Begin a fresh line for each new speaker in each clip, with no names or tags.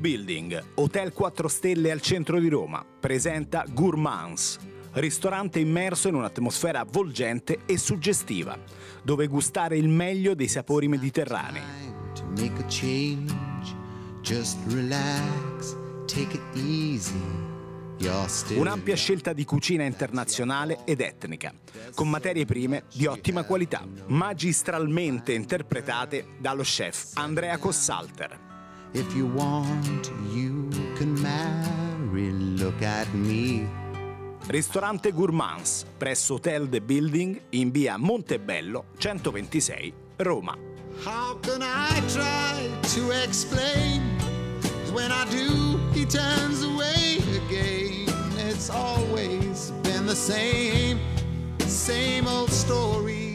Building, hotel 4 stelle al centro di Roma, presenta Gourmands, ristorante immerso in un'atmosfera avvolgente e suggestiva, dove gustare il meglio dei sapori mediterranei. Un'ampia scelta di cucina internazionale ed etnica, con materie prime di ottima qualità, magistralmente interpretate dallo chef Andrea Cossalter.
If you want, you can marry. Look at me.
Ristorante Gourmands presso Hotel The Building in via Montebello 126, Roma.
How can I try to explain?
When I do, he turns away again. It's always been the same, same old story.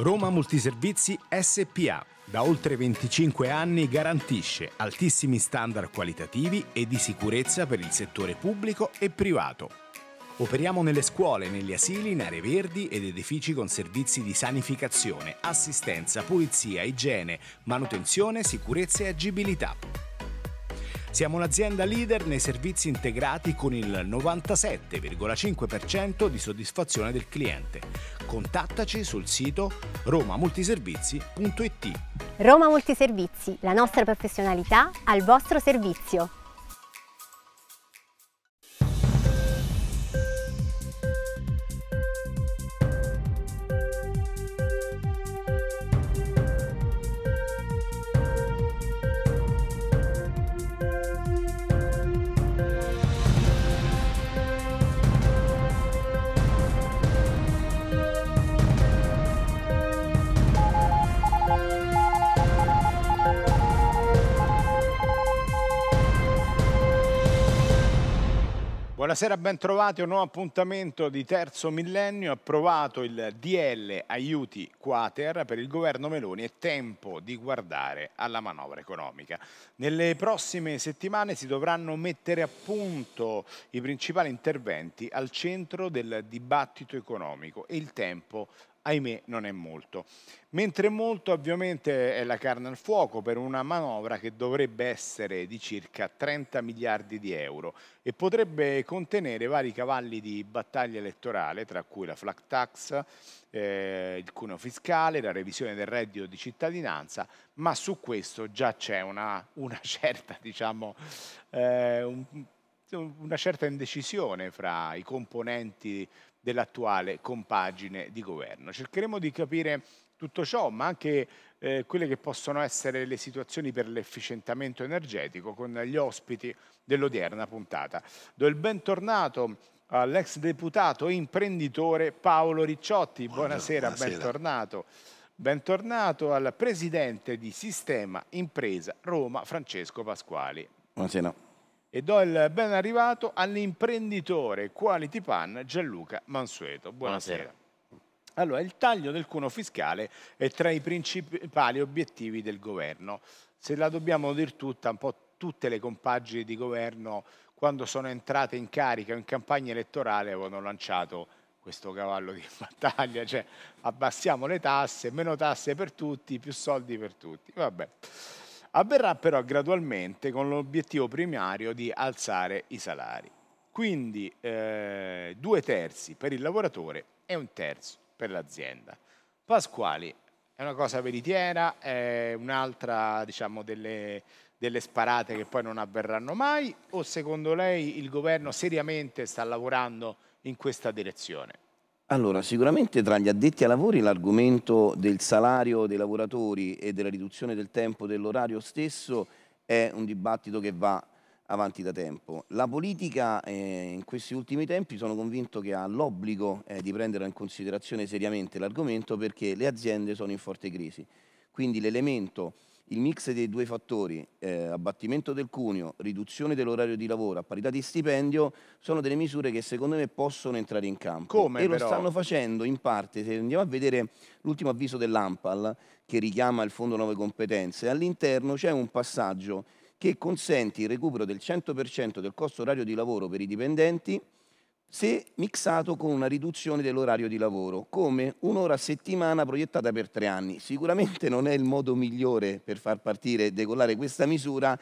Roma Multiservizi SPA da oltre 25 anni garantisce altissimi standard qualitativi e di sicurezza per il settore pubblico e privato. Operiamo nelle scuole, negli asili, in aree verdi ed edifici con servizi di sanificazione, assistenza, pulizia, igiene, manutenzione, sicurezza e agibilità. Siamo un'azienda leader nei servizi integrati con il 97,5% di soddisfazione del cliente, Contattaci sul sito romamultiservizi.it.
Roma Multiservizi, la nostra professionalità al vostro servizio.
Buonasera, bentrovati a un nuovo appuntamento di terzo millennio. Approvato il DL aiuti quater per il governo Meloni è tempo di guardare alla manovra economica. Nelle prossime settimane si dovranno mettere a punto i principali interventi al centro del dibattito economico e il tempo ahimè non è molto. Mentre molto ovviamente è la carne al fuoco per una manovra che dovrebbe essere di circa 30 miliardi di euro e potrebbe contenere vari cavalli di battaglia elettorale, tra cui la flat tax, eh, il cuneo fiscale, la revisione del reddito di cittadinanza, ma su questo già c'è una, una, certa, diciamo, eh, un, una certa indecisione fra i componenti dell'attuale compagine di governo. Cercheremo di capire tutto ciò, ma anche eh, quelle che possono essere le situazioni per l'efficientamento energetico con gli ospiti dell'odierna puntata. Do il bentornato all'ex deputato e imprenditore Paolo Ricciotti. Buonasera, buonasera. bentornato. Bentornato al presidente di Sistema Impresa Roma, Francesco Pasquali. Buonasera e do il ben arrivato all'imprenditore Quality Pan Gianluca Mansueto. Buonasera. Buonasera. Allora, il taglio del cuno fiscale è tra i principali obiettivi del governo. Se la dobbiamo dire tutta, un po' tutte le compagini di governo, quando sono entrate in carica in campagna elettorale, avevano lanciato questo cavallo di battaglia, cioè abbassiamo le tasse, meno tasse per tutti, più soldi per tutti. Vabbè. Avverrà però gradualmente con l'obiettivo primario di alzare i salari. Quindi eh, due terzi per il lavoratore e un terzo per l'azienda. Pasquali è una cosa veritiera, è un'altra diciamo, delle, delle sparate che poi non avverranno mai o secondo lei il governo seriamente sta lavorando in questa direzione?
Allora, sicuramente tra gli addetti ai lavori l'argomento del salario dei lavoratori e della riduzione del tempo dell'orario stesso è un dibattito che va avanti da tempo. La politica eh, in questi ultimi tempi sono convinto che ha l'obbligo eh, di prendere in considerazione seriamente l'argomento perché le aziende sono in forte crisi. Quindi l'elemento il mix dei due fattori, eh, abbattimento del cuneo, riduzione dell'orario di lavoro a parità di stipendio, sono delle misure che secondo me possono entrare in campo. Come, e però? lo stanno facendo in parte, se andiamo a vedere l'ultimo avviso dell'AMPAL, che richiama il Fondo Nuove Competenze, all'interno c'è un passaggio che consente il recupero del 100% del costo orario di lavoro per i dipendenti, se mixato con una riduzione dell'orario di lavoro, come un'ora a settimana proiettata per tre anni. Sicuramente non è il modo migliore per far partire e decollare questa misura,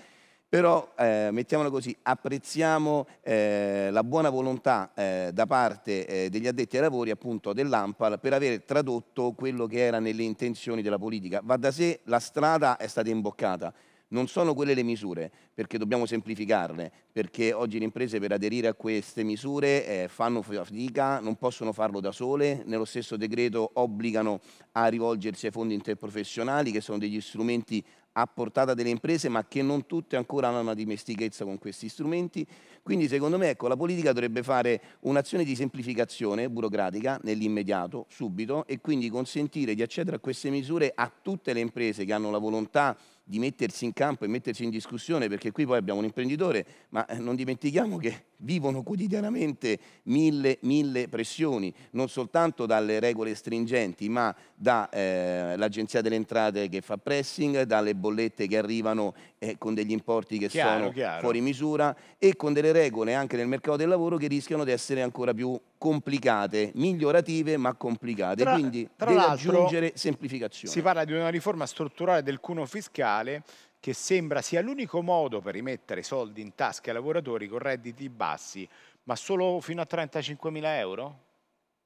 però eh, mettiamola così, apprezziamo eh, la buona volontà eh, da parte eh, degli addetti ai lavori appunto dell'AMPAL per aver tradotto quello che era nelle intenzioni della politica. Va da sé, la strada è stata imboccata. Non sono quelle le misure, perché dobbiamo semplificarle, perché oggi le imprese per aderire a queste misure eh, fanno fatica, non possono farlo da sole, nello stesso decreto obbligano a rivolgersi ai fondi interprofessionali, che sono degli strumenti a portata delle imprese, ma che non tutte ancora hanno una dimestichezza con questi strumenti. Quindi secondo me ecco, la politica dovrebbe fare un'azione di semplificazione burocratica nell'immediato, subito, e quindi consentire di accedere a queste misure a tutte le imprese che hanno la volontà di mettersi in campo e mettersi in discussione, perché qui poi abbiamo un imprenditore, ma eh, non dimentichiamo che vivono quotidianamente mille, mille pressioni, non soltanto dalle regole stringenti, ma dall'Agenzia eh, delle Entrate che fa pressing, dalle bollette che arrivano eh, con degli importi che chiaro, sono chiaro. fuori misura e con delle regole anche nel mercato del lavoro che rischiano di essere ancora più complicate, migliorative ma complicate, tra, quindi tra deve aggiungere
semplificazione. Si parla di una riforma strutturale del cuno fiscale che sembra sia l'unico modo per rimettere soldi in tasca ai lavoratori con redditi bassi, ma solo fino a 35
mila euro?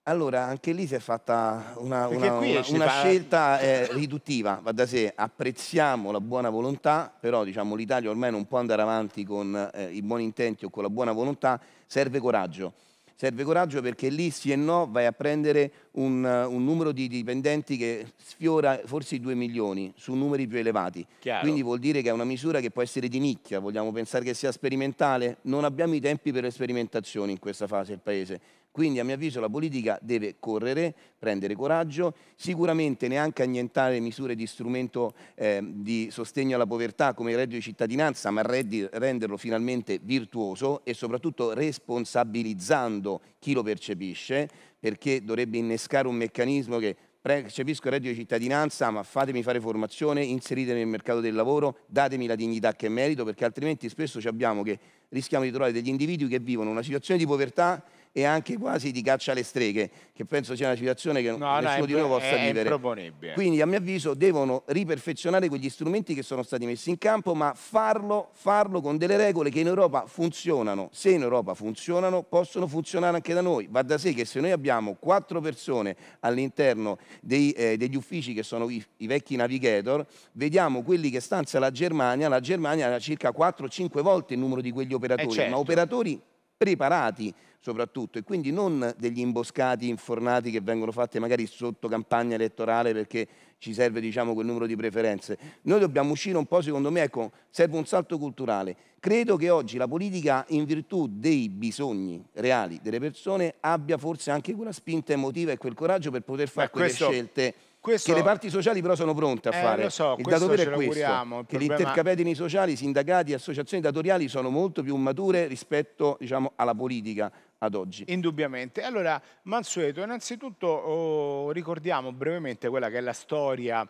Allora, anche lì si è fatta una, una, una, una fa... scelta eh, riduttiva, va da sé, apprezziamo la buona volontà, però diciamo, l'Italia ormai non può andare avanti con eh, i buoni intenti o con la buona volontà, serve coraggio. Serve coraggio perché lì sì e no vai a prendere un, un numero di dipendenti che sfiora forse i 2 milioni su numeri più elevati. Chiaro. Quindi vuol dire che è una misura che può essere di nicchia, vogliamo pensare che sia sperimentale. Non abbiamo i tempi per le sperimentazioni in questa fase del Paese quindi a mio avviso la politica deve correre, prendere coraggio, sicuramente neanche annientare misure di strumento eh, di sostegno alla povertà come il reddito di cittadinanza, ma renderlo finalmente virtuoso e soprattutto responsabilizzando chi lo percepisce, perché dovrebbe innescare un meccanismo che percepisco il reddito di cittadinanza, ma fatemi fare formazione, inseritemi nel mercato del lavoro, datemi la dignità che merito, perché altrimenti spesso ci abbiamo che rischiamo di trovare degli individui che vivono una situazione di povertà e anche quasi di caccia alle streghe, che penso sia una citazione che no, nessuno no, di noi possa è vivere. Quindi a mio avviso devono riperfezionare quegli strumenti che sono stati messi in campo, ma farlo, farlo con delle regole che in Europa funzionano. Se in Europa funzionano, possono funzionare anche da noi. Va da sé che se noi abbiamo quattro persone all'interno eh, degli uffici che sono i, i vecchi navigator, vediamo quelli che stanzia la Germania, la Germania ha circa 4-5 volte il numero di quegli operatori, eh certo. ma operatori preparati soprattutto e quindi non degli imboscati infornati che vengono fatti magari sotto campagna elettorale perché ci serve diciamo, quel numero di preferenze. Noi dobbiamo uscire un po', secondo me, ecco, serve un salto culturale. Credo che oggi la politica, in virtù dei bisogni reali delle persone, abbia forse anche quella spinta emotiva e quel coraggio per poter fare Beh, quelle questo... scelte questo... Che le parti sociali però sono pronte a eh, fare. So, il dato vero è questo, che problema... gli intercapedini sociali, sindacati associazioni datoriali sono molto più mature rispetto diciamo, alla politica ad oggi.
Indubbiamente. Allora, Mansueto, innanzitutto oh, ricordiamo brevemente quella che è la storia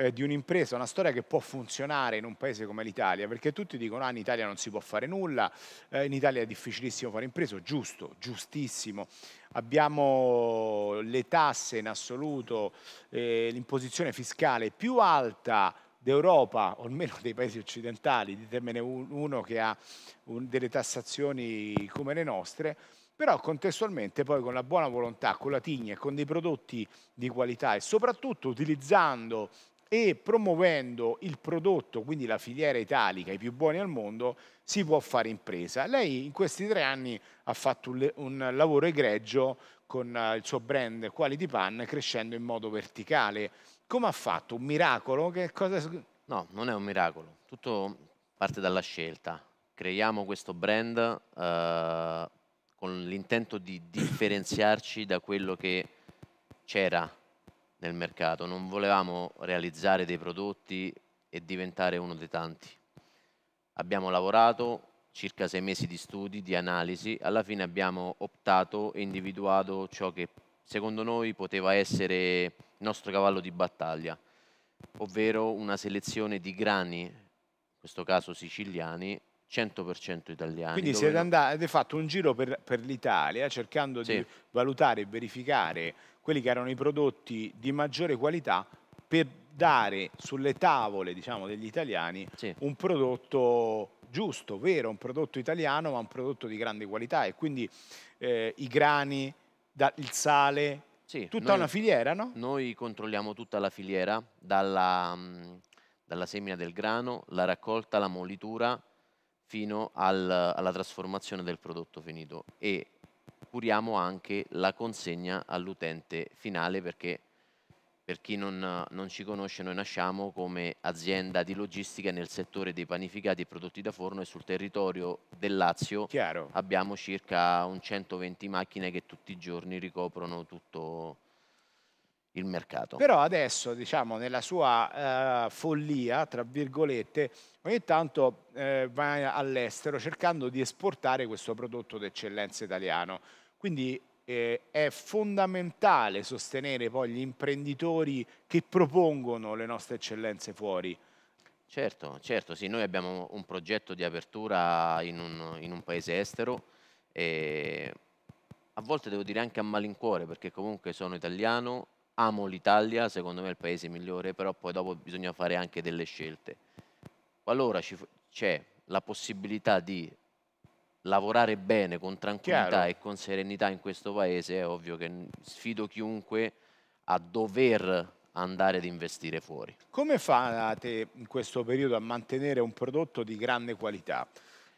eh, di un'impresa, una storia che può funzionare in un paese come l'Italia, perché tutti dicono ah in Italia non si può fare nulla, eh, in Italia è difficilissimo fare impresa, giusto, giustissimo. Abbiamo le tasse in assoluto, eh, l'imposizione fiscale più alta d'Europa, o almeno dei paesi occidentali, ditemene uno che ha un, delle tassazioni come le nostre, però contestualmente poi con la buona volontà, con la tigna e con dei prodotti di qualità e soprattutto utilizzando e promuovendo il prodotto, quindi la filiera italica, i più buoni al mondo, si può fare impresa. Lei in questi tre anni ha fatto un, lavoro egregio con eh, il suo brand Quality Pan crescendo in modo verticale. Come
ha fatto? Un miracolo? Cosa... No, non è un miracolo. Tutto parte dalla scelta. Creiamo questo brand eh, con l'intento di differenziarci da quello che c'era nel mercato, non volevamo realizzare dei prodotti e diventare uno dei tanti. Abbiamo lavorato circa sei mesi di studi, di analisi, alla fine abbiamo optato e individuato ciò che secondo noi poteva essere il nostro cavallo di battaglia, ovvero una selezione di grani, in questo caso siciliani, 100% italiani. Quindi siete non...
andati, avete fatto un giro per, per l'Italia cercando sì. di valutare e verificare quelli che erano i prodotti di maggiore qualità per dare sulle tavole diciamo, degli italiani sì. un prodotto giusto, vero, un prodotto italiano ma un prodotto di grande qualità e quindi eh, i grani, da, il sale, sì, tutta noi, una filiera,
no? Noi controlliamo tutta la filiera, dalla, mm, dalla semina del grano, la raccolta, la molitura, fino al, alla trasformazione del prodotto finito e curiamo anche la consegna all'utente finale perché per chi non, non, ci conosce noi nasciamo come azienda di logistica nel settore dei panificati e prodotti da forno e sul territorio del Lazio Chiaro. abbiamo circa un 120 macchine che tutti i giorni ricoprono tutto, il mercato. Però
adesso, diciamo, nella sua eh, follia, tra virgolette, ogni tanto eh, va all'estero cercando di esportare questo prodotto d'eccellenza italiano. Quindi eh, è fondamentale sostenere poi gli imprenditori che
propongono le nostre eccellenze fuori. Certo, certo, sì, noi abbiamo un progetto di apertura in un, in un paese estero e a volte devo dire anche a malincuore perché comunque sono italiano amo l'Italia, secondo me è il paese migliore, però poi dopo bisogna fare anche delle scelte. Qualora c'è la possibilità di lavorare bene, con tranquillità Chiaro. e con serenità in questo paese, è ovvio che sfido chiunque a dover andare ad investire fuori.
Come fate in questo periodo a mantenere un prodotto di grande qualità?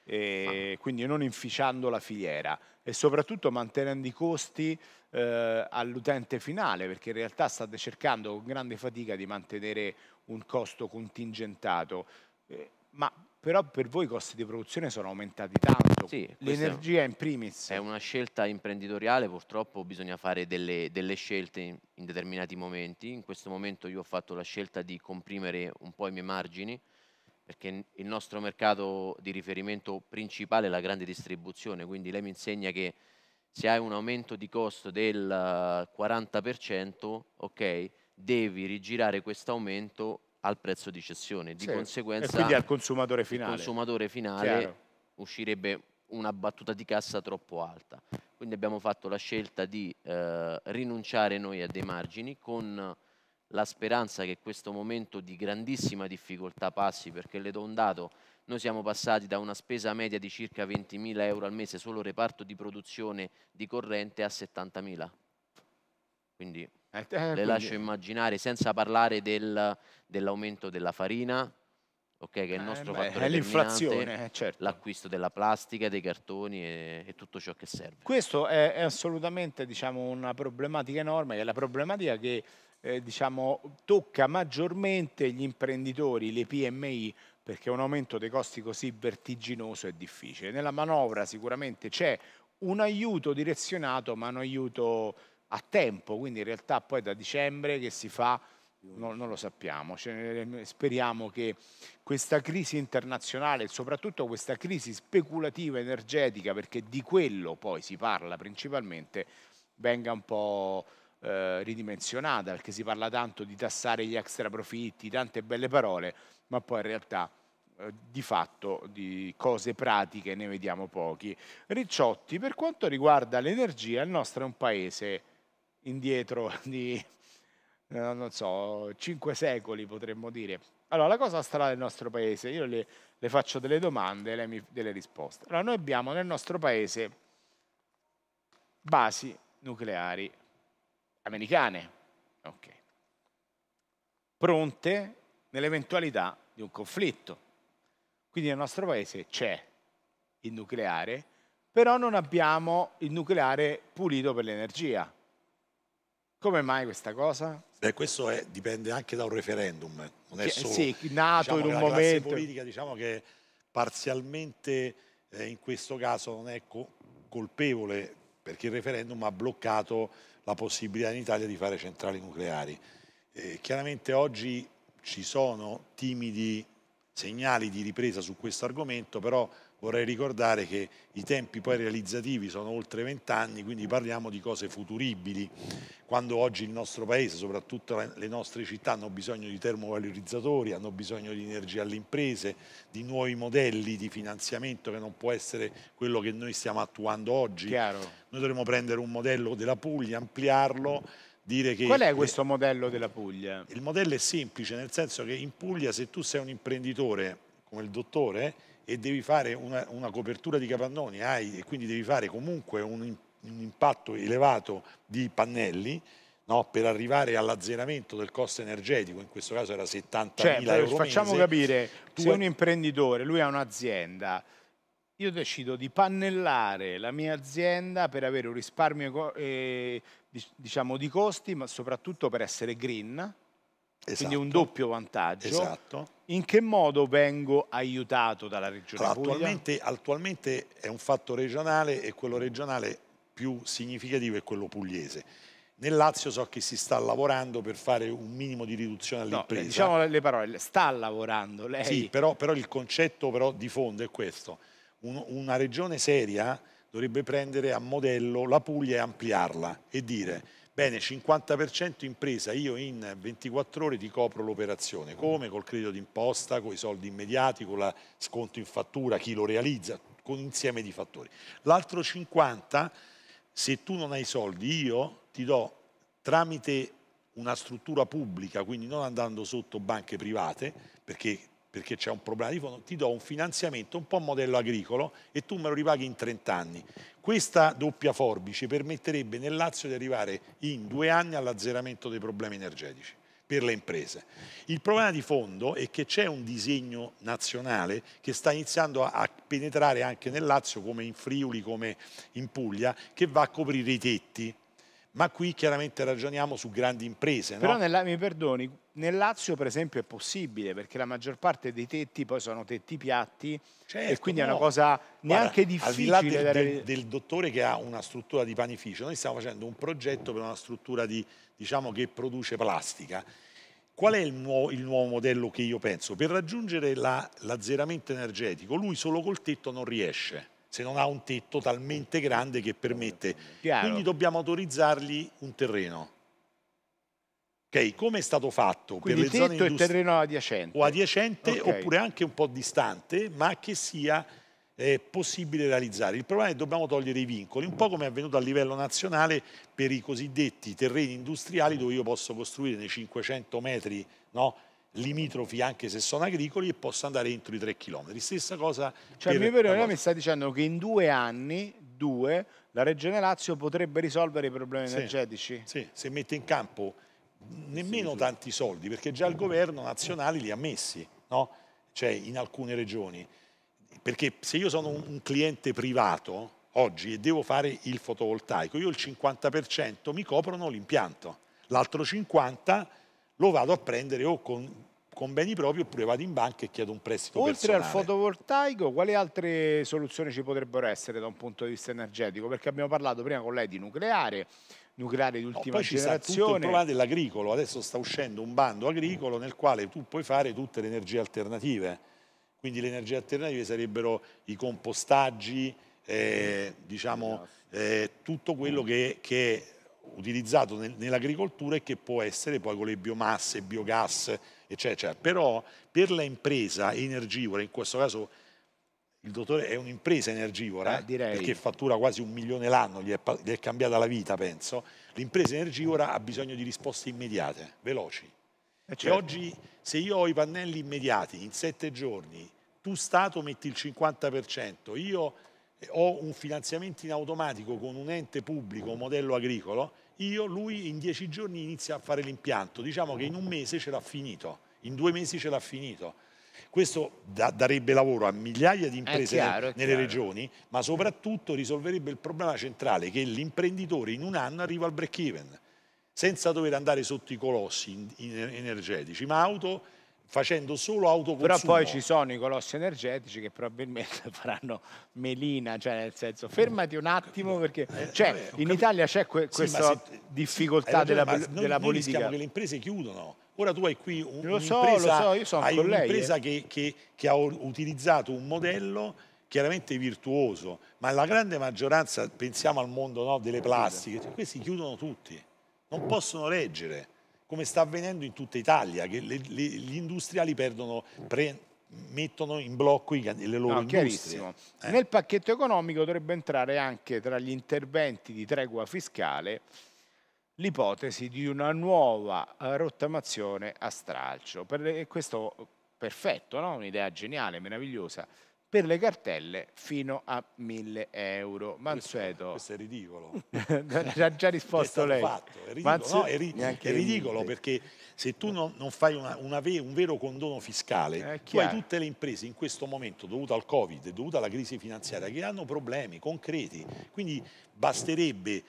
Ah. quindi non inficiando la filiera e soprattutto mantenendo i costi eh, all'utente finale, perché in realtà state cercando con grande fatica di mantenere un costo contingentato. Eh, ma però per voi i costi
di produzione sono aumentati tanto. Sì, L'energia in primis. È una scelta imprenditoriale, purtroppo bisogna fare delle, delle scelte in, in, determinati momenti. In questo momento io ho fatto la scelta di comprimere un po' i miei margini, perché il nostro mercato di riferimento principale è la grande distribuzione, quindi lei mi insegna che se hai un aumento di costo del 40%, eh, ok, devi rigirare questo aumento al prezzo di cessione. Di sì. conseguenza... E quindi al consumatore finale. Il consumatore finale Chiaro. uscirebbe una battuta di cassa troppo alta. Quindi abbiamo fatto la scelta di eh, rinunciare noi a dei margini con la speranza che questo momento di grandissima difficoltà passi, perché le do un dato, noi siamo passati da una spesa media di circa 20.000 euro al mese solo reparto di produzione di corrente a 70.000. Quindi eh, eh, le quindi... lascio immaginare, senza parlare del, dell'aumento della farina, okay, che è il eh, nostro eh, fattore l'inflazione, certo. l'acquisto della plastica, dei cartoni e, e tutto ciò che serve.
Questo è, è assolutamente diciamo, una problematica enorme, che è la problematica che eh, diciamo, tocca maggiormente gli imprenditori, le PMI, perché un aumento dei costi così vertiginoso è difficile. Nella manovra sicuramente c'è un aiuto direzionato, ma un aiuto a tempo, quindi in realtà poi da dicembre che si fa non, non lo sappiamo. Cioè, ehm, speriamo che questa crisi internazionale, soprattutto questa crisi speculativa energetica, perché di quello poi si parla principalmente, venga un po' eh, ridimensionata, perché si parla tanto di tassare gli extra profitti, tante belle parole ma poi in realtà eh, di fatto di cose pratiche ne vediamo pochi. Ricciotti, per quanto riguarda l'energia, il nostro è un paese indietro di, eh, non so, cinque secoli potremmo dire. Allora, la cosa strana del nostro paese, io le, le faccio delle domande e lei mi delle risposte. Allora, noi abbiamo nel nostro paese basi nucleari americane, okay. pronte nell'eventualità di un conflitto. Quindi nel nostro paese c'è il nucleare, però non abbiamo il nucleare pulito per l'energia. Come mai questa cosa? Beh, questo è, dipende anche
da un referendum, non è solo sì, nato diciamo, in un momento. La politica diciamo che parzialmente eh, in questo caso non è co colpevole perché il referendum ha bloccato la possibilità in Italia di fare centrali nucleari. Eh, chiaramente oggi ci sono timidi segnali di ripresa su questo argomento, però vorrei ricordare che i tempi poi realizzativi sono oltre vent'anni, quindi parliamo di cose futuribili. Quando oggi il nostro paese, soprattutto le nostre città, hanno bisogno di termovalorizzatori, hanno bisogno di energia alle imprese, di nuovi modelli di finanziamento che non può essere quello che noi stiamo attuando oggi. Chiaro. Noi dovremmo prendere un modello della Puglia, ampliarlo dire che... Qual è questo modello della Puglia? Il modello è semplice, nel senso che in Puglia se tu sei un imprenditore come il dottore e devi fare una, una copertura di capannoni hai, e quindi devi fare comunque un, un impatto elevato di pannelli, No, per arrivare all'azzeramento del costo energetico, in
questo caso era 70 cioè, euro Facciamo mese, capire, tu... se un imprenditore, lui ha un'azienda, io decido di pannellare la mia azienda per avere un risparmio eh, diciamo, di costi, ma soprattutto per essere green, Esatto. Quindi un esatto. doppio vantaggio. Esatto. In che modo vengo aiutato dalla regione allora,
attualmente, attualmente, è un fatto regionale e quello regionale più significativo è quello pugliese. Nel Lazio so che si sta lavorando per fare un minimo di riduzione
all'impresa. No, diciamo le parole, sta lavorando lei. Sì,
però, però il concetto però di fondo è questo. Un, una regione seria dovrebbe prendere a modello la Puglia e ampliarla e dire bene 50% impresa, io in 24 ore ti copro l'operazione, come? Col credito d'imposta, con i soldi immediati, con la sconto in fattura, chi lo realizza, con insieme di fattori. L'altro 50% se tu non hai soldi io ti do tramite una struttura pubblica, quindi non andando sotto banche private, perché perché c'è un problema, di fondo, ti do un finanziamento un po' modello agricolo e tu me lo ripaghi in 30 anni. Questa doppia forbice permetterebbe nel Lazio di arrivare in due anni all'azzeramento dei problemi energetici per le imprese. Il problema di fondo è che c'è un disegno nazionale che sta iniziando a penetrare anche nel Lazio, come in Friuli, come in Puglia, che va a coprire i
tetti ma qui chiaramente ragioniamo su grandi imprese. Però nella, mi perdoni, nel Lazio per esempio è possibile perché la maggior parte dei tetti poi sono tetti piatti certo, e quindi no. è una cosa neanche Guarda, difficile. Al di là del, dare... del, del, dottore che ha una struttura di panificio, noi
stiamo facendo un progetto per una struttura di, diciamo, che produce plastica. Qual è il nuovo, il nuovo modello che io penso? Per raggiungere l'azzeramento la, energetico lui solo col tetto non riesce se non ha un tetto talmente grande che permette. Chiaro. Quindi dobbiamo autorizzargli un terreno. Ok, come è stato fatto Quindi per le zone industriali? il terreno adiacente. O adiacente okay. oppure anche un po' distante, ma che sia eh, possibile realizzare. Il problema è che dobbiamo togliere i vincoli, un po' come è avvenuto a livello nazionale per i cosiddetti terreni industriali dove io posso costruire nei 500 metri no, limitrofi anche se sono agricoli e possa andare entro i 3 km. Stessa cosa. Cioè, per... il mio periodista
mi sta dicendo che in due anni, due, la Regione Lazio potrebbe risolvere i problemi sì, energetici? Sì, se mette in campo nemmeno sì, sì. tanti soldi, perché
già il governo nazionale li ha messi, no? cioè in alcune regioni. Perché se io sono un cliente privato oggi e devo fare il fotovoltaico, io il 50% mi coprono l'impianto, l'altro 50% lo vado a prendere o con, con beni propri oppure vado in banca e chiedo un prestito Oltre personale. al
fotovoltaico, quali altre soluzioni ci potrebbero essere da un punto di vista energetico? Perché abbiamo parlato prima con lei di nucleare, nucleare di ultima no, poi generazione. Poi c'è
dell'agricolo, adesso sta uscendo un bando agricolo nel quale tu puoi fare tutte le energie alternative. Quindi le energie alternative sarebbero i compostaggi, eh, diciamo, eh, tutto quello che, che utilizzato nel, nell'agricoltura e che può essere poi con le biomasse, biogas, eccetera, eccetera. Però per l'impresa energivora, in questo caso il dottore è un'impresa energivora, eh, perché fattura quasi un milione l'anno, gli è, gli è cambiata la vita, penso, l'impresa energivora ha bisogno di risposte immediate, veloci. Eh, e certo. oggi se io ho i pannelli immediati in sette giorni, tu Stato metti il 50%, io ho un finanziamento in automatico con un ente pubblico, un modello agricolo, io, lui in dieci giorni inizia a fare l'impianto, diciamo che in un mese ce l'ha finito, in due mesi ce l'ha finito. Questo da darebbe lavoro a migliaia di imprese chiaro, nelle regioni, ma soprattutto risolverebbe il problema centrale che l'imprenditore in un anno arriva al break even, senza dover andare sotto i colossi energetici,
ma auto facendo solo autoconsumo. Però poi ci sono i colossi energetici che probabilmente faranno melina, cioè nel senso fermati un attimo perché eh, cioè, in Italia c'è que questa sì, se,
difficoltà ragione, della, noi, della noi politica. Noi che le
imprese chiudono. Ora tu hai qui
un, lo so, un'impresa, lo so, hai un'impresa eh. che, che, che ha utilizzato un modello chiaramente virtuoso, ma la grande maggioranza, pensiamo al mondo no, delle plastiche, questi chiudono tutti, non possono reggere come sta avvenendo in tutta Italia, che
le, le, gli industriali perdono, pre, mettono in blocco i, le loro no, industrie. Eh. Nel pacchetto economico dovrebbe entrare anche tra gli interventi di tregua fiscale l'ipotesi di una nuova eh, rottamazione a stralcio. Per questo perfetto, no? un'idea geniale, meravigliosa per le cartelle fino a 1000 euro. Mansueto. Questo, questo è ridicolo. ha già risposto lei. Fatto. È ridicolo, Manzu... no, è ri... è ridicolo perché se tu non, non fai
una, una ve... un vero condono fiscale, tu hai tutte le imprese in questo momento, dovuto al Covid, dovuto alla crisi finanziaria, che hanno problemi concreti. Quindi basterebbe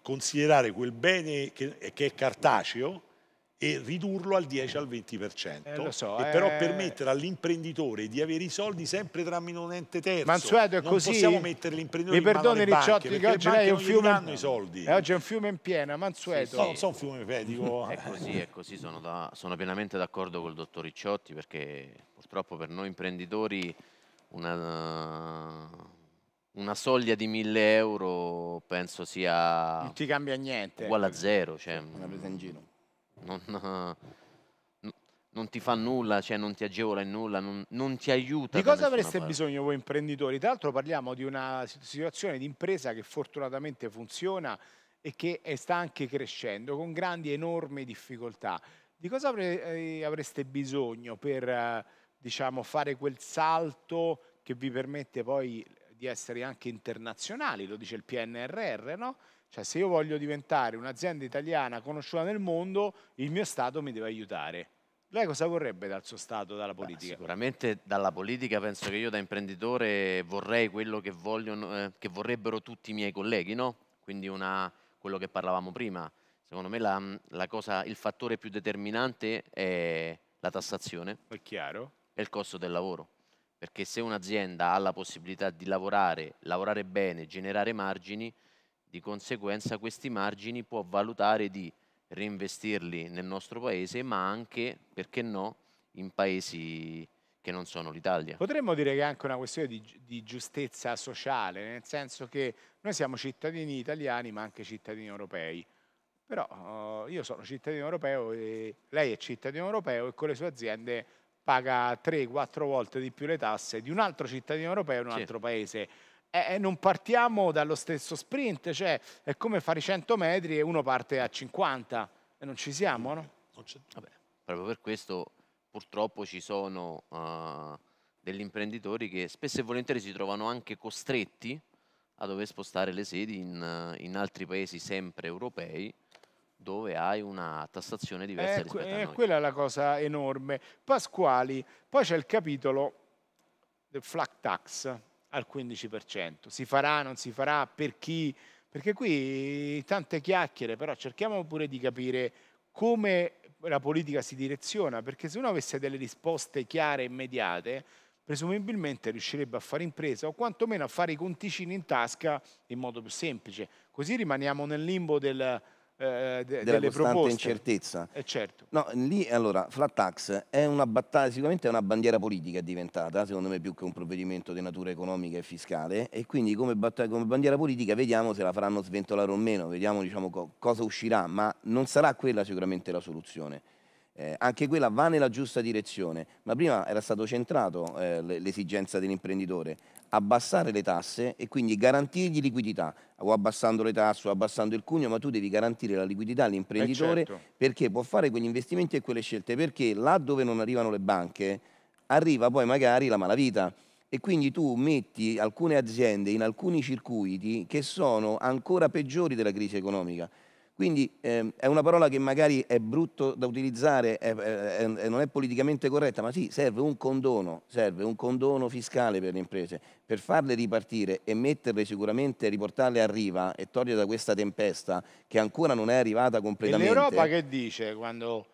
considerare quel bene che, che è cartaceo e ridurlo al 10 al 20%. Eh, so, e eh... però permettere all'imprenditore di avere i soldi sempre tramite un
ente terzo. Mansueto è non così. possiamo mettere l'imprenditore Mi perdoni Ricciotti banche, oggi lei è un fiume in... i
soldi. E eh, oggi
è un fiume in piena, Mansueto. Sì, sì. No, non so un fiume pedico. è
così, è così, sono, da, sono pienamente d'accordo col dottor Ricciotti perché purtroppo per noi imprenditori una, una soglia di 1000 euro penso sia... Non ti
cambia niente. Uguale a
zero. Cioè, una presa in giro non, non ti fa nulla, cioè non ti agevola in nulla, non, non ti aiuta. Di cosa avreste parte.
bisogno voi imprenditori? Tra l'altro parliamo di una situazione di impresa che fortunatamente funziona e che sta anche crescendo con grandi, enormi difficoltà. Di cosa avre eh, avreste bisogno per eh, diciamo, fare quel salto che vi permette poi di essere anche internazionali, lo dice il PNRR, no? Cioè se io voglio diventare un'azienda italiana conosciuta nel mondo, il mio Stato mi deve aiutare. Lei cosa vorrebbe dal suo Stato, dalla
politica? Beh, sicuramente dalla politica penso che io da imprenditore vorrei quello che, vogliono, eh, che vorrebbero tutti i miei colleghi, no? Quindi una, quello che parlavamo prima. Secondo me la, la cosa, il fattore più determinante è la tassazione. È chiaro. E il costo del lavoro. Perché se un'azienda ha la possibilità di lavorare, lavorare bene, generare margini, di conseguenza questi margini può valutare di reinvestirli nel nostro paese, ma anche, perché no, in paesi che non sono l'Italia. Potremmo dire che è anche una questione
di, di, giustezza sociale, nel senso che noi siamo cittadini italiani ma anche cittadini europei. Però eh, io sono cittadino europeo e lei è cittadino europeo e con le sue aziende paga 3-4 volte di più le tasse di un altro cittadino europeo in un sì. altro paese. Eh, eh, non partiamo dallo stesso sprint, cioè è come fare i 100 metri e uno parte a 50 e non ci siamo, no?
Vabbè, proprio per questo purtroppo ci sono uh, degli imprenditori che spesso e volentieri si trovano anche costretti a dover spostare le sedi in, eh, in altri paesi sempre europei dove hai una tassazione diversa eh, rispetto eh, a noi.
Quella è la cosa enorme. Pasquali, poi c'è il capitolo del flat tax, al 15%. Si farà, non si farà, per chi? Perché qui tante chiacchiere, però cerchiamo pure di capire come la politica si direziona, perché se uno avesse delle risposte chiare e immediate, presumibilmente riuscirebbe a fare impresa o quantomeno a fare i conticini in tasca in modo più semplice. Così rimaniamo nel limbo del eh, de, delle proposte. incertezza. Eh, certo.
No, lì allora, flat tax è una battaglia, sicuramente è una bandiera politica è diventata, secondo me più che un provvedimento di natura economica e fiscale, e quindi come, come bandiera politica vediamo se la faranno sventolare o meno, vediamo diciamo, co cosa uscirà, ma non sarà quella sicuramente la soluzione eh, anche quella va nella giusta direzione, ma prima era stato centrato eh, l'esigenza dell'imprenditore, abbassare le tasse e quindi garantirgli liquidità, o abbassando le tasse o abbassando il cugno, ma tu devi garantire la liquidità all'imprenditore eh, certo. perché può fare quegli investimenti e quelle scelte, perché là dove non arrivano le banche arriva poi magari la malavita e quindi tu metti alcune aziende in alcuni circuiti che sono ancora peggiori della crisi economica. Quindi ehm, è una parola che magari è brutto da utilizzare e non è politicamente corretta, ma sì, serve un condono, serve un condono fiscale per le imprese, per farle ripartire e metterle sicuramente, riportarle a riva e togliere da questa tempesta che ancora non è arrivata completamente. E l'Europa che
dice quando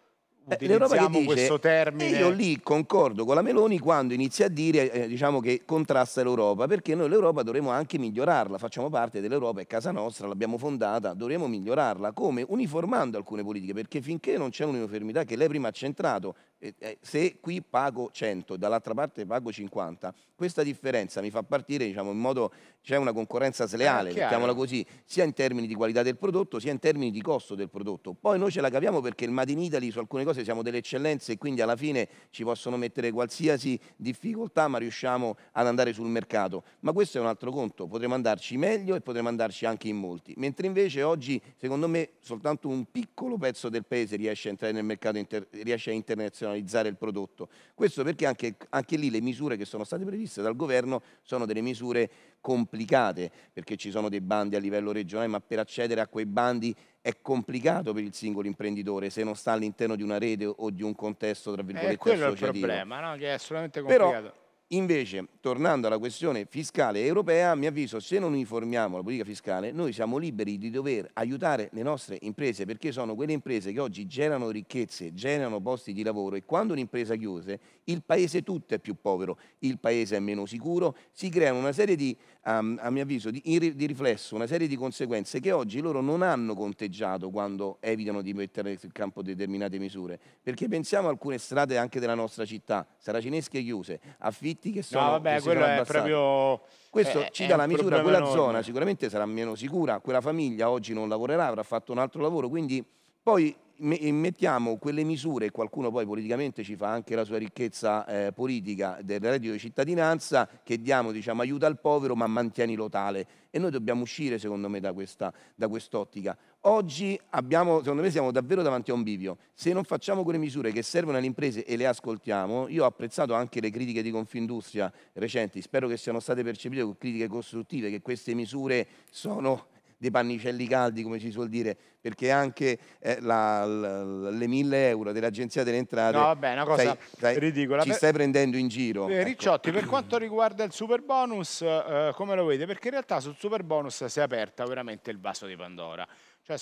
eh, utilizziamo dice, questo termine. Io
lì concordo con la Meloni quando inizia a dire eh, diciamo che contrasta l'Europa, perché noi l'Europa dovremmo anche migliorarla, facciamo parte dell'Europa, è casa nostra, l'abbiamo fondata, dovremmo migliorarla, come uniformando alcune politiche, perché finché non c'è un'uniformità che lei prima ha centrato, eh, eh, se qui pago 100, e dall'altra parte pago 50, questa differenza mi fa partire diciamo, in modo, c'è cioè una concorrenza sleale, eh, mettiamola così, sia in termini di qualità del prodotto, sia in termini di costo del prodotto. Poi noi ce la capiamo perché il Made in Italy su alcune cose cose, siamo delle eccellenze e quindi alla fine ci possono mettere qualsiasi difficoltà, ma riusciamo ad andare sul mercato. Ma questo è un altro conto, potremmo andarci meglio e potremmo andarci anche in molti. Mentre invece oggi, secondo me, soltanto un piccolo pezzo del paese riesce a entrare nel mercato, riesce a internazionalizzare il prodotto. Questo perché anche, anche lì le misure che sono state previste dal governo sono delle misure complicate, perché ci sono dei bandi a livello regionale, ma per accedere a quei bandi è complicato per il singolo imprenditore se non sta all'interno di una rete o di un contesto tra eh, virgolette eh, quello associativo. Quello è il
problema, no? che è assolutamente complicato. Però,
invece, tornando alla questione fiscale europea, a mio avviso, se non uniformiamo la politica fiscale, noi siamo liberi di dover aiutare le nostre imprese, perché sono quelle imprese che oggi generano ricchezze, generano posti di lavoro e quando un'impresa chiuse, il paese tutto è più povero, il paese è meno sicuro, si creano una serie di a, ehm, a mio avviso, di, di, riflesso una serie di conseguenze che oggi loro non hanno conteggiato quando evitano di mettere in campo determinate misure. Perché pensiamo a alcune strade anche della nostra città, saracinesche chiuse, affitti che sono... No, vabbè, quello è proprio... Questo eh, è, ci dà la misura, quella enorme. zona sicuramente sarà meno sicura, quella famiglia oggi non lavorerà, avrà fatto un altro lavoro, quindi poi mettiamo quelle misure, qualcuno poi politicamente ci fa anche la sua ricchezza eh, politica del reddito di cittadinanza, che diamo diciamo, aiuta al povero ma mantienilo tale. E noi dobbiamo uscire secondo me da, questa, da quest'ottica. Oggi abbiamo, secondo me siamo davvero davanti a un bivio. Se non facciamo quelle misure che servono alle imprese e le ascoltiamo, io ho apprezzato anche le critiche di Confindustria recenti, spero che siano state percepite con critiche costruttive, che queste misure sono dei pannicelli caldi, come si suol dire, perché anche eh, la, la, le mille euro dell'Agenzia delle Entrate... No, vabbè, una cosa stai, stai, ridicola. Ci stai prendendo in giro. Eh, ecco. Ricciotti, ecco. per
quanto riguarda il super bonus, eh, come lo vede? Perché in realtà sul super bonus si è aperta veramente il vaso di Pandora. Cioè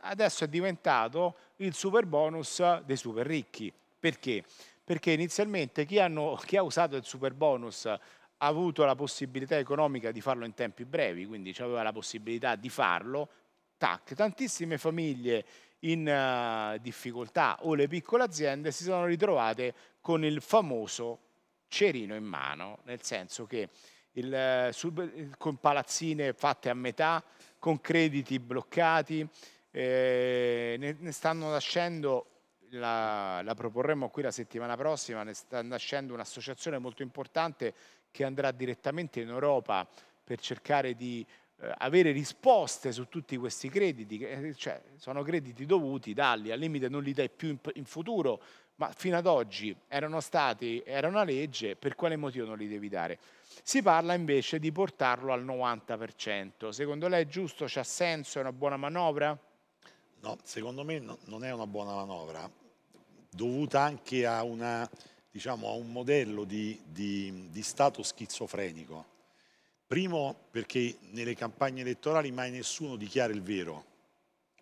adesso è diventato il super bonus dei super ricchi. Perché? Perché inizialmente chi, hanno, chi ha usato il super bonus avuto la possibilità economica di farlo in tempi brevi, quindi aveva la possibilità di farlo, tac, tantissime famiglie in eh, difficoltà o le piccole aziende si sono ritrovate con il famoso cerino in mano, nel senso che il, eh, eh, con palazzine fatte a metà, con crediti bloccati, eh, ne, ne stanno nascendo la, la, proporremo qui la settimana prossima, ne sta nascendo un'associazione molto importante che andrà direttamente in Europa per cercare di eh, avere risposte su tutti questi crediti, eh, cioè sono crediti dovuti, dalli, al limite non li dai più in, in futuro, ma fino ad oggi erano stati, era una legge, per quale motivo non li devi dare? Si parla invece di portarlo al 90%. Secondo lei è giusto? C'ha senso? È una buona manovra? No, secondo me no, non è una buona manovra, dovuta
anche a una diciamo, a un modello di, di, di Stato schizofrenico. Primo perché nelle campagne elettorali mai nessuno dichiara il vero.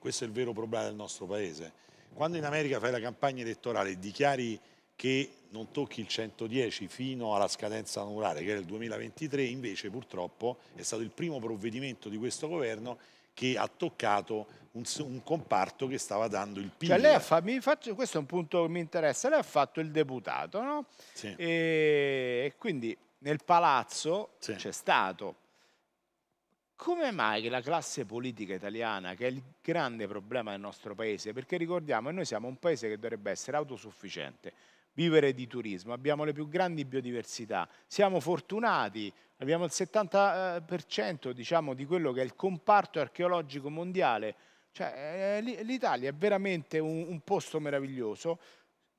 Questo è il vero problema del nostro Paese. Quando in America fai la campagna elettorale e dichiari che non tocchi il 110 fino alla scadenza anulare, che era il 2023, invece purtroppo è stato il primo provvedimento di questo governo che ha toccato
un, un comparto che stava dando il PIL. Cioè lei ha fatto, faccio, questo è un punto che mi interessa, lei ha fatto il deputato, no? Sì. E quindi nel palazzo sì. c'è stato. Come mai che la classe politica italiana, che è il grande problema del nostro paese, perché ricordiamo che noi siamo un paese che dovrebbe essere autosufficiente, vivere di turismo, abbiamo le più grandi biodiversità, siamo fortunati, abbiamo il 70% eh, diciamo, di quello che è il comparto archeologico mondiale, cioè, eh, l'Italia è veramente un, un posto meraviglioso,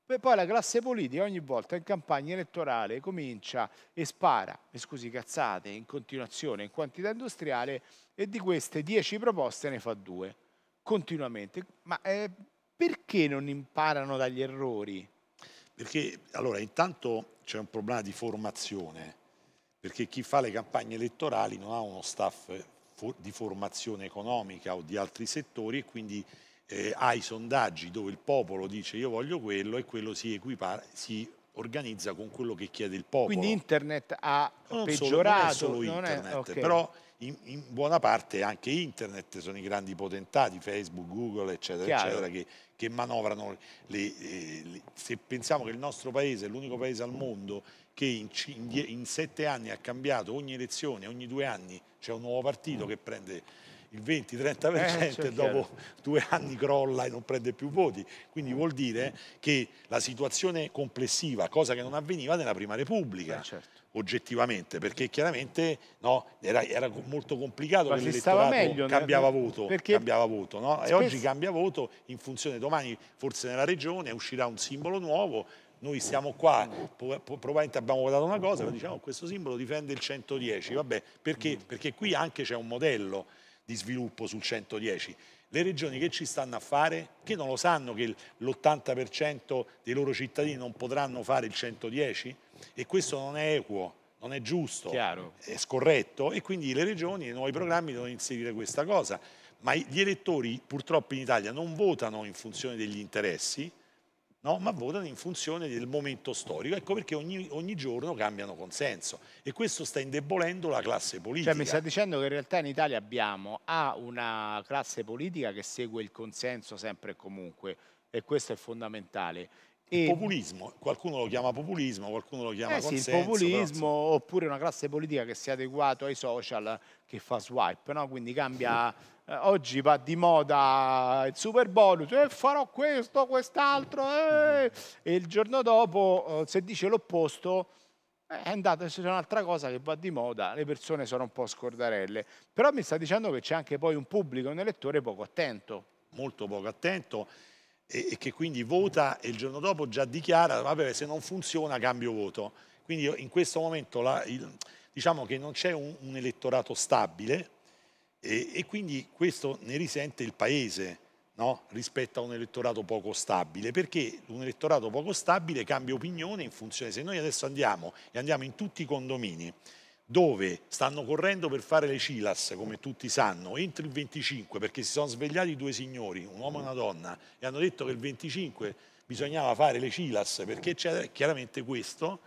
e poi la classe politica ogni volta in campagna elettorale comincia e spara, e eh, scusi cazzate, in continuazione in quantità industriale e di queste 10 proposte ne fa due, continuamente. Ma eh, perché non imparano dagli errori?
Perché allora intanto c'è un problema di formazione, perché chi fa le campagne elettorali non ha uno staff eh, di formazione economica o di altri settori e quindi eh, ha i sondaggi dove il popolo dice io voglio quello e quello si equipara, si organizza con quello che chiede il popolo. Quindi
internet ha non peggiorato. Solo, non è solo internet, è, okay. però
in, in, buona parte anche internet sono i grandi potentati, Facebook, Google, eccetera, Chiaro. eccetera, che che manovrano le, le, se pensiamo che il nostro paese è l'unico paese al mondo che in, in, in, sette anni ha cambiato ogni elezione, ogni due anni c'è un nuovo partito mm. che prende il 20-30% eh, e certo, dopo chiaro. due anni crolla e non prende più voti. Quindi vuol dire mm. che la situazione complessiva, cosa che non avveniva nella prima Repubblica. Eh, certo oggettivamente, perché chiaramente no, era, era, molto complicato Ma che l'elettorato meglio, cambiava, voto, cambiava voto, no? e oggi cambia voto in funzione domani forse nella regione uscirà un simbolo nuovo, noi siamo qua, probabilmente abbiamo votato una cosa, ma diciamo questo simbolo difende il 110, vabbè, perché, perché qui anche c'è un modello di sviluppo sul 110. Le regioni che ci stanno a fare, che non lo sanno che l'80% dei loro cittadini non potranno fare il 110? e questo non è equo non è giusto, Chiaro. è scorretto e quindi le regioni e i nuovi programmi devono inserire questa cosa. Ma gli elettori purtroppo in Italia non votano in funzione degli interessi, no? ma votano in funzione del momento storico. Ecco perché ogni, ogni, giorno cambiano consenso e questo sta
indebolendo la classe cioè, politica. Cioè, mi sta dicendo che in realtà in Italia abbiamo A, una classe politica che segue il consenso sempre e comunque e questo è fondamentale e... Populismo, qualcuno lo chiama populismo, qualcuno lo chiama eh consenso, sì, il populismo però... oppure una classe politica che si è adeguata ai social che fa swipe, no? quindi cambia... Eh, oggi va di moda il super bonus, eh, farò questo, quest'altro, eh. e il giorno dopo eh, se dice l'opposto eh, è andata, c'è un'altra cosa che va di moda, le persone sono un po' scordarelle, però mi sta dicendo che c'è anche poi un pubblico, un elettore poco attento. Molto poco attento e, e che quindi vota e il giorno dopo già
dichiara, vabbè se non funziona cambio voto. Quindi in questo momento la, il, diciamo che non c'è un, un elettorato stabile e, e, quindi questo ne risente il Paese no? rispetto a un elettorato poco stabile, perché un elettorato poco stabile cambia opinione in funzione, se noi adesso andiamo e andiamo in tutti i condomini, dove stanno correndo per fare le CILAS, come tutti sanno, entro il 25, perché si sono svegliati due signori, un uomo e una donna, e hanno detto che il 25 bisognava fare le CILAS, perché chiaramente questo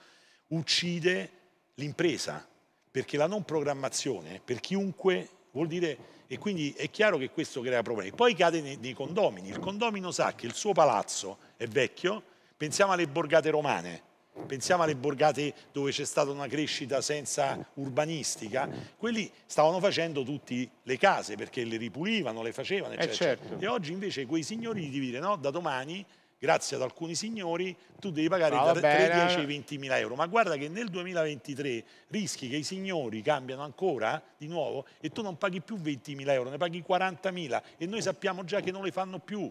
uccide l'impresa, perché la non programmazione per chiunque vuol dire... E quindi è chiaro che questo crea problemi. Poi cade nei, nei condomini, il condomino sa che il suo palazzo è vecchio, pensiamo alle borgate romane, pensiamo alle borgate dove c'è stata una crescita senza urbanistica, quelli stavano facendo tutte le case perché le ripulivano, le facevano, eh, eccetera. Eh certo. E oggi invece quei signori gli dire no, da domani grazie ad alcuni signori, tu devi pagare no, da 3, 10 ai 20 mila euro. Ma guarda che nel 2023 rischi che i signori cambiano ancora di nuovo e tu non paghi più 20 mila euro, ne paghi 40 mila e noi sappiamo già che non le fanno più.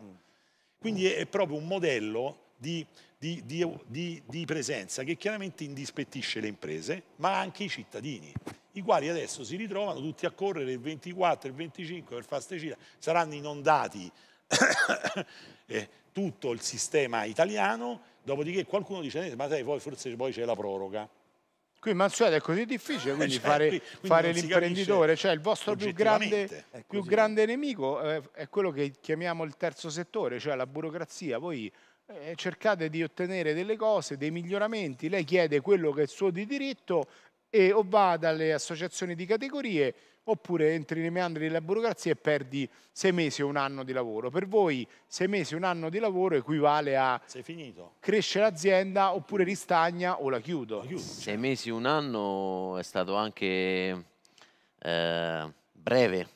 Quindi è proprio un modello di, di, di, di presenza che chiaramente indispettisce le imprese, ma anche i cittadini i quali adesso si ritrovano tutti a correre il 24 e il 25 per fare Sicilia, saranno inondati eh, tutto il sistema italiano, dopodiché qualcuno dice eh, ma sai poi forse poi c'è la proroga.
Qui Mansueto è così difficile quindi cioè, fare, fare l'imprenditore, cioè il vostro più grande, ecco, più grande nemico è quello che chiamiamo il terzo settore, cioè la burocrazia. Voi eh, cercate di ottenere delle cose, dei miglioramenti, lei chiede quello che è il suo di diritto e o va dalle associazioni di categorie oppure entri nei meandri della burocrazia e perdi sei mesi o un anno di lavoro. Per voi sei mesi o un anno di lavoro equivale a crescere l'azienda oppure ristagna o la chiudo.
La chiudo. Sei mesi o un anno è stato anche eh, breve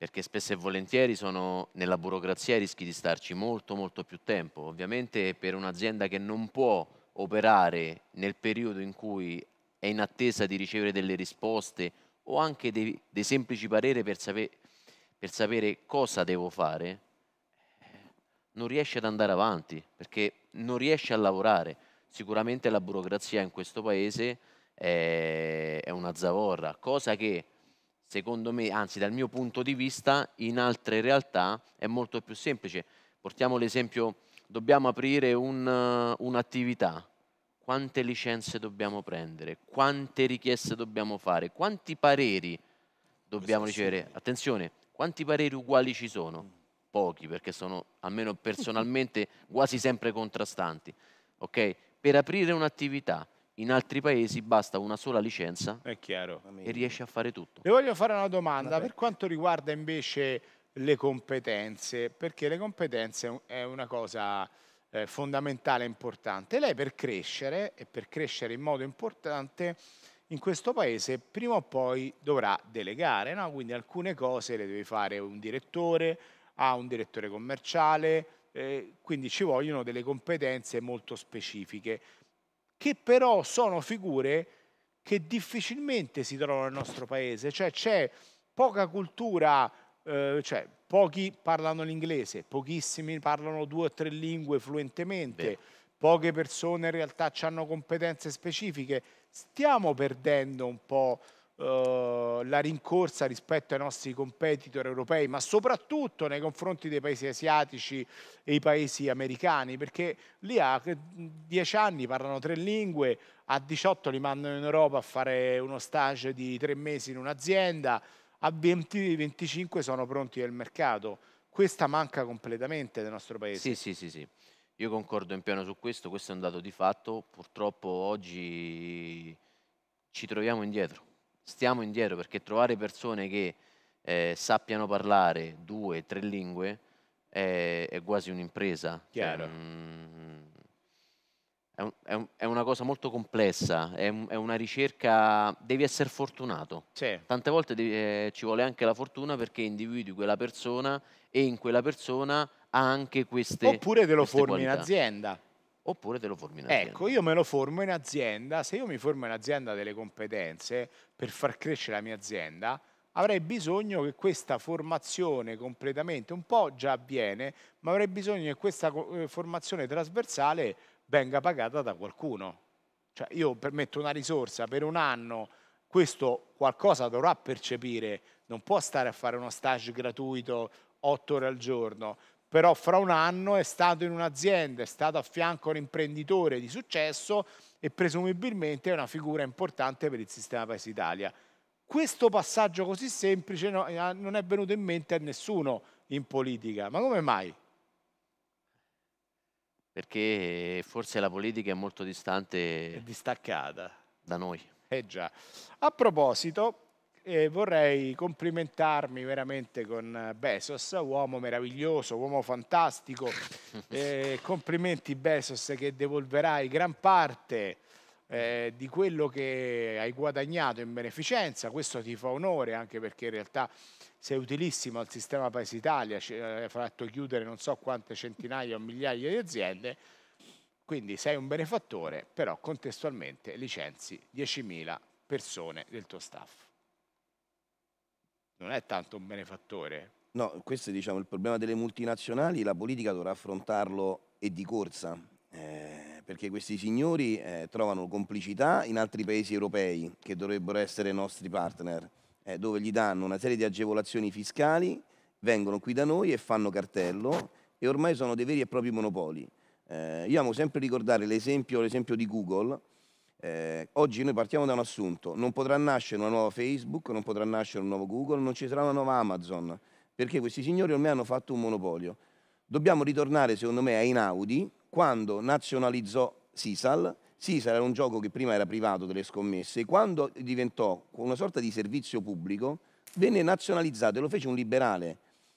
perché spesso e volentieri sono nella burocrazia e rischi di starci molto molto più tempo. Ovviamente per un'azienda che non può operare nel periodo in cui è in attesa di ricevere delle risposte o anche dei, dei semplici pareri per, sape, per sapere cosa devo fare, eh, non riesce ad andare avanti perché non riesce a lavorare. Sicuramente la burocrazia in questo paese è, è una zavorra, cosa che secondo me, anzi dal mio punto di vista, in altre realtà è molto più semplice. Portiamo l'esempio, dobbiamo aprire un, eh, un'attività, quante licenze dobbiamo prendere, quante richieste dobbiamo fare, quanti pareri dobbiamo ricevere. Attenzione, quanti pareri uguali ci sono? Mm. Pochi, perché sono, almeno personalmente, quasi sempre contrastanti. Okay? Per aprire un'attività, in altri paesi basta una sola licenza
È chiaro. e riesci a fare tutto. Le voglio fare una domanda Vabbè. per quanto riguarda invece le competenze, perché le competenze è una cosa eh, fondamentale e importante. Lei per crescere e per crescere in modo importante in questo paese prima o poi dovrà delegare, no? quindi alcune cose le deve fare un direttore, ha un direttore commerciale, eh, quindi ci vogliono delle competenze molto specifiche che però sono figure che difficilmente si trovano nel nostro paese, cioè c'è poca cultura, eh, cioè pochi parlano l'inglese, pochissimi parlano due o tre lingue fluentemente, Beh. poche persone in realtà hanno competenze specifiche, stiamo perdendo un po' Eh, la rincorsa rispetto ai nostri competitor europei, ma soprattutto nei confronti dei paesi asiatici e i paesi americani, perché lì a 10 anni parlano tre lingue, a 18 li mandano in Europa a fare uno stage di tre mesi in un'azienda, a 20-25 sono pronti nel mercato. Questa manca completamente del nostro paese. Sì,
sì, sì, sì. Io concordo in pieno su questo, questo è un dato di fatto, purtroppo oggi ci troviamo indietro stiamo indietro perché trovare persone che eh, sappiano parlare due, tre lingue è, è quasi un'impresa. Cioè, Chiaro. Cioè, mm, è, un, è, un, è, una cosa molto complessa, è, un, una ricerca, devi essere fortunato. Sì. Tante volte devi, eh, ci vuole anche la fortuna perché individui quella persona e in quella persona ha anche queste... Oppure te lo formi qualità. in azienda oppure te lo formi
in ecco, azienda. Ecco, io me lo formo in azienda, se io mi formo in azienda delle competenze per far crescere la mia azienda, avrei bisogno che questa formazione completamente, un po' già avviene, ma avrei bisogno che questa eh, formazione trasversale venga pagata da qualcuno. Cioè io permetto una risorsa per un anno, questo qualcosa dovrà percepire, non può stare a fare uno stage gratuito otto ore al giorno, però fra un anno è stato in un'azienda, è stato a fianco a un imprenditore di successo e presumibilmente è una figura importante per il sistema Paese Italia. Questo passaggio così semplice eh, non è venuto in mente a nessuno
in politica, ma come mai? Perché forse la politica è molto distante... È distaccata. Da noi. Eh già. A
proposito, e vorrei complimentarmi veramente con Bezos, uomo meraviglioso, uomo fantastico. Eh, complimenti Bezos che devolverai gran parte eh, di quello che hai guadagnato in beneficenza. Questo ti fa onore anche perché in realtà sei utilissimo al sistema Paese Italia, eh, hai fatto chiudere non so quante centinaia o migliaia di aziende. Quindi sei un benefattore, però contestualmente licenzi 10.000 persone del tuo staff non è tanto un benefattore.
No, questo è diciamo, il problema delle multinazionali, la politica dovrà affrontarlo e di corsa,
eh,
perché questi signori eh, trovano complicità in altri paesi europei che dovrebbero essere nostri partner, eh, dove gli danno una serie di agevolazioni fiscali, vengono qui da noi e fanno cartello e ormai sono dei veri e propri monopoli. Eh, io amo sempre ricordare l'esempio, l'esempio di Google, eh, oggi noi partiamo da un assunto, non potrà nascere una nuova Facebook, non potrà nascere un nuovo Google, non ci sarà una nuova Amazon, perché questi signori ormai hanno fatto un monopolio. Dobbiamo ritornare, secondo me, a Inaudi, quando nazionalizzò Sisal, Sisal era un gioco che prima era privato delle scommesse, quando diventò una sorta di servizio pubblico, venne nazionalizzato e lo fece un liberale,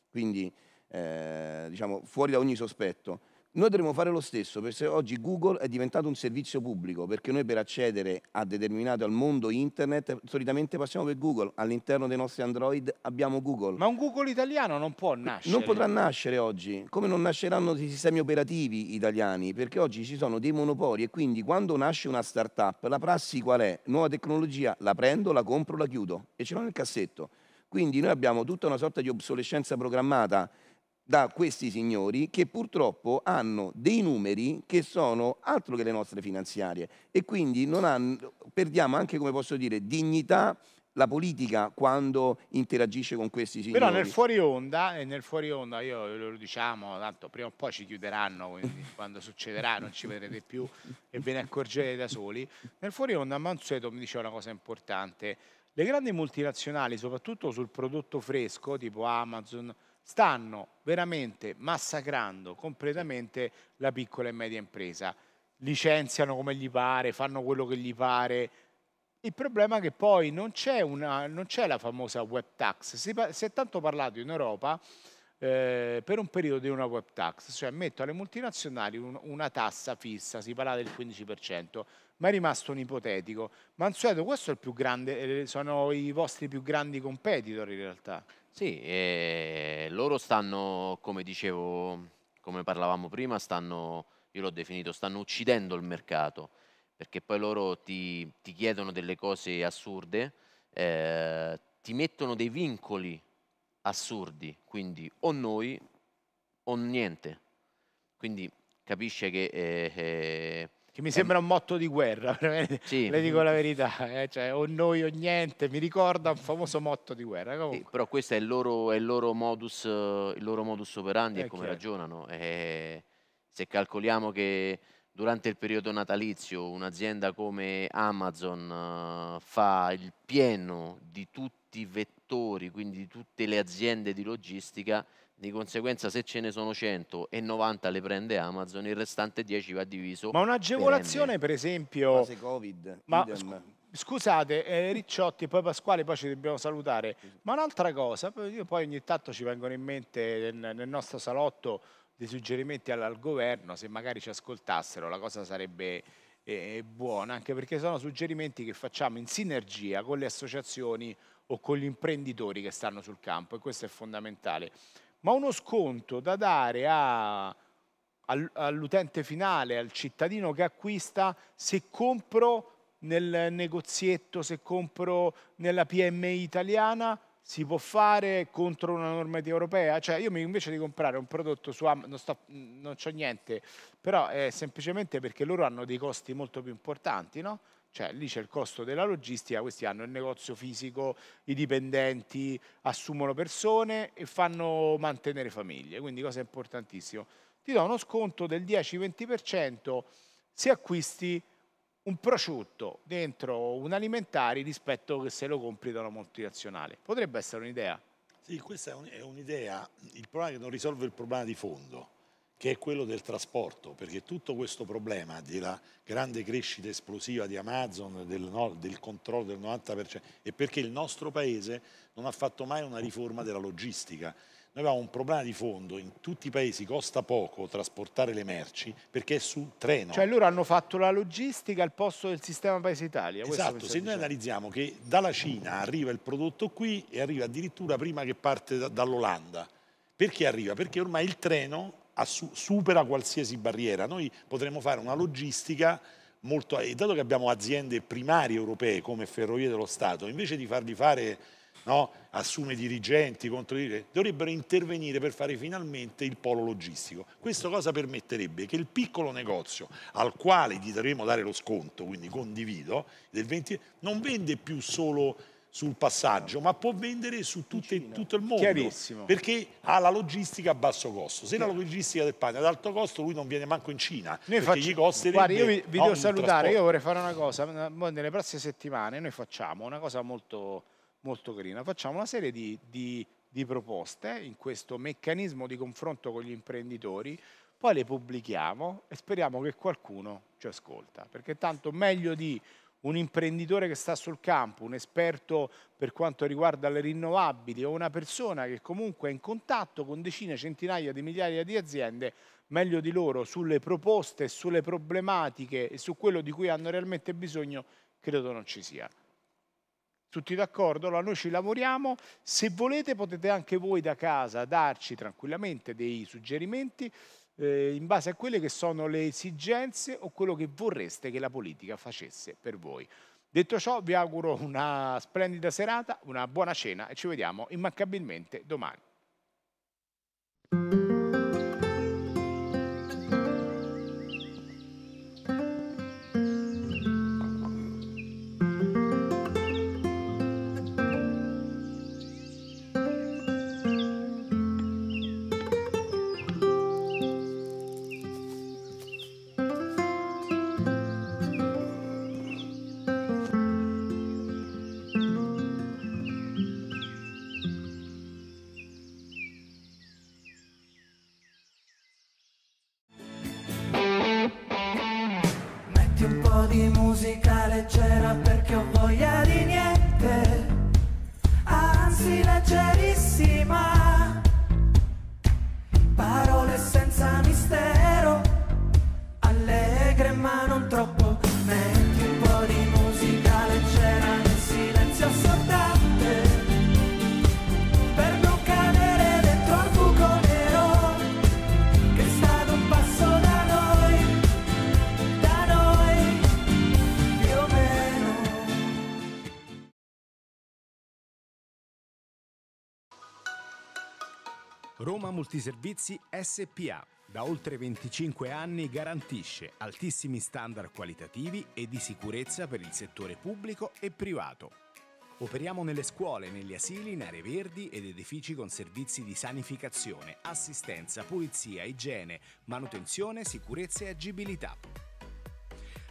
quindi eh, diciamo fuori da ogni sospetto. Noi dovremmo fare lo stesso, perché oggi Google è diventato un servizio pubblico, perché noi per accedere a determinato al mondo internet solitamente passiamo per Google, all'interno dei nostri Android abbiamo Google. Ma un Google italiano non può nascere. Non potrà nascere oggi, come non nasceranno i sistemi operativi italiani, perché oggi ci sono dei monopoli e quindi quando nasce una startup la prassi qual è? Nuova tecnologia, la prendo, la compro, la chiudo e ce l'ho nel cassetto. Quindi noi abbiamo tutta una sorta di obsolescenza programmata da questi signori che purtroppo hanno dei numeri che sono altro che le nostre finanziarie e quindi hanno, perdiamo anche, come posso dire, dignità la politica quando interagisce con questi signori. Però nel fuori
onda, e nel fuori onda io lo diciamo, tanto prima o poi ci chiuderanno, quindi quando succederà non ci vedrete più e ve ne accorgerete da soli. Nel fuori onda Mansueto mi diceva una cosa importante, le grandi multinazionali, soprattutto sul prodotto fresco, tipo Amazon, stanno veramente massacrando completamente la piccola e media impresa. Licenziano come gli pare, fanno quello che gli pare. Il problema è che poi non c'è, la famosa web tax. Si, si, è tanto parlato in Europa eh, per un periodo di una web tax, cioè metto alle multinazionali un, una tassa fissa, si parla del 15%, ma è rimasto un ipotetico. Mansueto, questo è il più grande, eh, sono i vostri più grandi competitor in realtà.
Sì, eh, loro stanno, come dicevo, come parlavamo prima, stanno, io l'ho definito, stanno uccidendo il mercato, perché poi loro ti, ti chiedono delle cose assurde, eh, ti mettono dei vincoli assurdi, quindi o noi o niente. Quindi capisce che... Eh, eh che mi sembra
un motto di guerra,
sì. le dico la
verità, eh? cioè, o noi o niente, mi ricorda un famoso motto di guerra. Sì,
però questo è il loro, è il loro, modus, eh, il loro modus, operandi e eh, come chiaro. ragionano. E eh, se calcoliamo che durante il periodo natalizio un'azienda come Amazon fa il pieno di tutti i vettori, quindi di tutte le aziende di logistica, di conseguenza se ce ne sono 100 e 90 le prende Amazon, il restante 10 va diviso. Ma un'agevolazione
per, esempio... Fase Covid, ma, scu Scusate eh, Ricciotti e poi Pasquale, poi ci dobbiamo salutare. Ma un'altra cosa, io poi ogni tanto ci vengono in mente nel, nel nostro salotto dei suggerimenti al, al governo, se magari ci ascoltassero la cosa sarebbe e eh, eh, buona, anche perché sono suggerimenti che facciamo in sinergia con le associazioni o con gli imprenditori che stanno sul campo e questo è fondamentale ma uno sconto da dare a, all'utente finale, al cittadino che acquista, se compro nel negozietto, se compro nella PMI italiana, si può fare contro una normativa europea? Cioè io invece di comprare un prodotto su Amazon, non, c'è niente, però è semplicemente perché loro hanno dei costi molto più importanti, no? Cioè lì c'è il costo della logistica, questi hanno il negozio fisico, i dipendenti assumono persone e fanno mantenere famiglie, quindi cosa importantissima. Ti do uno sconto del 10-20% se acquisti un prosciutto dentro un alimentare rispetto che se lo compri da una multinazionale. Potrebbe essere un'idea?
Sì, questa è un'idea. Il problema è che non risolve il problema di fondo che è quello del trasporto, perché tutto questo problema della grande crescita esplosiva di Amazon, del, no, del controllo del 90%, è perché il nostro paese non ha fatto mai una riforma della logistica. Noi abbiamo un problema di fondo, in tutti i paesi costa poco trasportare le merci perché è su treno. Cioè
loro hanno fatto la
logistica al posto del sistema Paese Italia. Esatto, se dicendo. noi analizziamo che dalla Cina arriva il prodotto qui e arriva addirittura prima che parte da, dall'Olanda. Perché arriva? Perché ormai il treno supera qualsiasi barriera. Noi potremmo fare una logistica molto... Dato che abbiamo aziende primarie europee come Ferrovie dello Stato, invece di farli fare... No? assume dirigenti, controdirigenti, dovrebbero intervenire per fare finalmente il polo logistico. Questo cosa permetterebbe che il piccolo negozio al quale gli dovremo dare lo sconto, quindi condivido, 20, non vende più solo sul passaggio, ma può vendere su tutte, tutto il mondo. Perché ha la logistica a basso costo. Se la logistica del pane è ad alto costo, lui non viene manco in Cina. Noi facciamo, gli costerebbe, guarda, io vi, vi devo salutare, io
vorrei fare una cosa. Nelle prossime settimane noi facciamo una cosa molto, molto carina. Facciamo una serie di, di, di proposte in questo meccanismo di confronto con gli imprenditori poi le pubblichiamo e speriamo che qualcuno ci ascolta, perché tanto meglio di un imprenditore che sta sul campo, un esperto per quanto riguarda le rinnovabili o una persona che comunque è in contatto con decine, centinaia di migliaia di aziende, meglio di loro sulle proposte, sulle problematiche e su quello di cui hanno realmente bisogno, credo non ci sia. Tutti d'accordo? Allora noi ci lavoriamo, se volete potete anche voi da casa darci tranquillamente dei suggerimenti, eh, in base a quelle che sono le esigenze o quello che vorreste che la politica facesse per voi. Detto ciò, vi auguro una splendida serata, una buona cena e ci vediamo immancabilmente domani. Multiservizi SPA da oltre 25 anni garantisce altissimi standard qualitativi e di sicurezza per il settore pubblico e privato. Operiamo nelle scuole, negli asili, in aree verdi ed edifici con servizi di sanificazione, assistenza, pulizia, igiene, manutenzione, sicurezza e agibilità.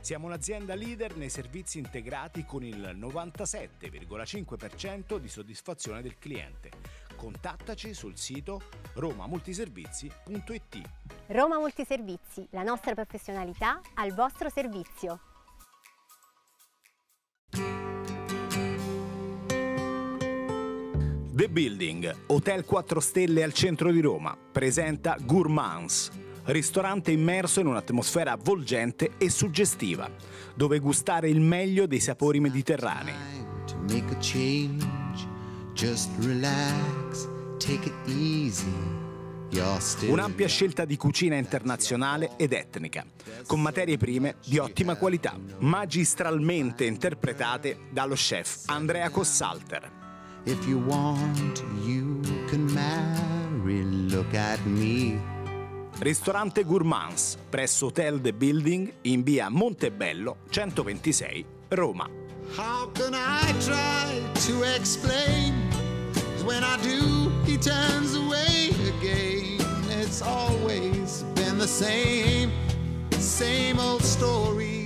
Siamo un'azienda leader nei servizi integrati con il 97,5% di soddisfazione del cliente Contattaci sul sito romamultiservizi.it.
Roma Multiservizi, la nostra professionalità al vostro servizio.
The Building, hotel 4 stelle al centro di Roma, presenta Gourmands, ristorante immerso in un'atmosfera avvolgente e suggestiva, dove gustare il meglio dei sapori mediterranei. Just relax, take it easy. Un'ampia scelta di cucina internazionale ed etnica, con materie prime di ottima qualità, magistralmente interpretate dallo chef Andrea Cossalter.
If you want, you can marry,
look at me. Ristorante Gourmands presso Hotel The Building in via Montebello 126, Roma.
How can I try
to explain? When I do, he turns away again. It's always been the same, same old
story.